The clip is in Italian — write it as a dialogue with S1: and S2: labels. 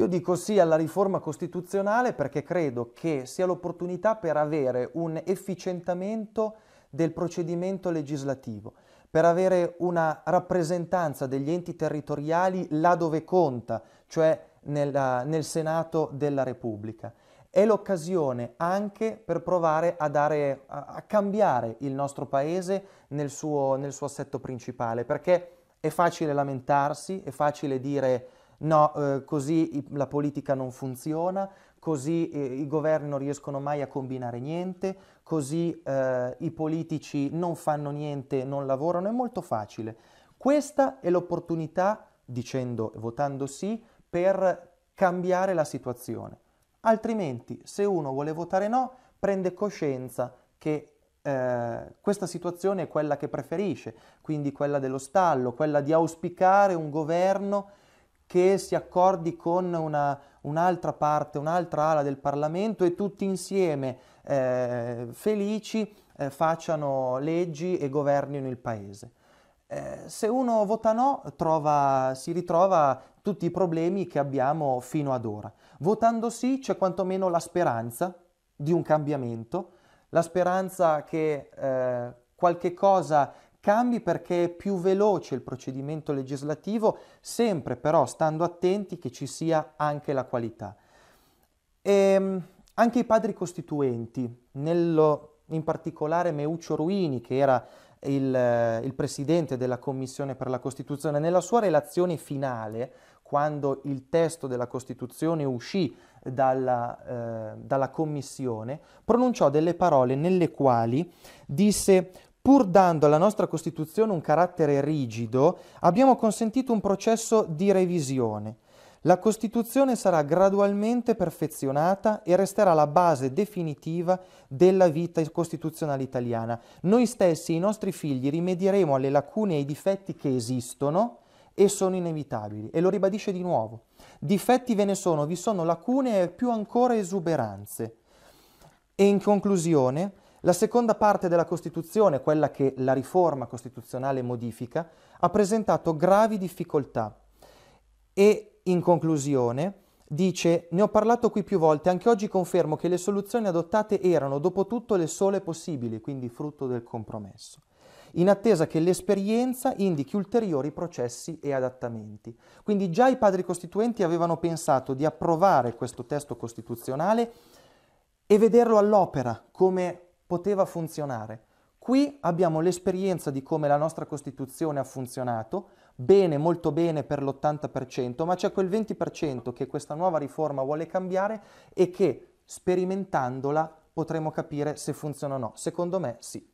S1: Io dico sì alla riforma costituzionale perché credo che sia l'opportunità per avere un efficientamento del procedimento legislativo, per avere una rappresentanza degli enti territoriali là dove conta, cioè nella, nel Senato della Repubblica. È l'occasione anche per provare a, dare, a, a cambiare il nostro Paese nel suo, nel suo assetto principale, perché è facile lamentarsi, è facile dire no, eh, così la politica non funziona, così eh, i governi non riescono mai a combinare niente, così eh, i politici non fanno niente, non lavorano, è molto facile. Questa è l'opportunità, dicendo e votando sì, per cambiare la situazione. Altrimenti, se uno vuole votare no, prende coscienza che eh, questa situazione è quella che preferisce, quindi quella dello stallo, quella di auspicare un governo che si accordi con una, un'altra parte, un'altra ala del Parlamento e tutti insieme eh, felici eh, facciano leggi e governino il paese. Eh, se uno vota no, trova, si ritrova tutti i problemi che abbiamo fino ad ora. Votando sì c'è quantomeno la speranza di un cambiamento, la speranza che eh, qualche cosa cambi perché è più veloce il procedimento legislativo, sempre però stando attenti che ci sia anche la qualità. E, ehm, anche i padri costituenti, nello, in particolare Meuccio Ruini, che era il, eh, il presidente della Commissione per la Costituzione, nella sua relazione finale, quando il testo della Costituzione uscì dalla, eh, dalla Commissione, pronunciò delle parole nelle quali disse Pur dando alla nostra Costituzione un carattere rigido, abbiamo consentito un processo di revisione. La Costituzione sarà gradualmente perfezionata e resterà la base definitiva della vita costituzionale italiana. Noi stessi e i nostri figli rimedieremo alle lacune e ai difetti che esistono e sono inevitabili. E lo ribadisce di nuovo. Difetti ve ne sono, vi sono lacune e più ancora esuberanze. E in conclusione, la seconda parte della Costituzione, quella che la riforma costituzionale modifica, ha presentato gravi difficoltà e in conclusione dice ne ho parlato qui più volte, anche oggi confermo che le soluzioni adottate erano dopo tutto le sole possibili, quindi frutto del compromesso, in attesa che l'esperienza indichi ulteriori processi e adattamenti. Quindi già i padri costituenti avevano pensato di approvare questo testo costituzionale e vederlo all'opera come poteva funzionare. Qui abbiamo l'esperienza di come la nostra Costituzione ha funzionato, bene, molto bene per l'80%, ma c'è quel 20% che questa nuova riforma vuole cambiare e che sperimentandola potremo capire se funziona o no. Secondo me sì.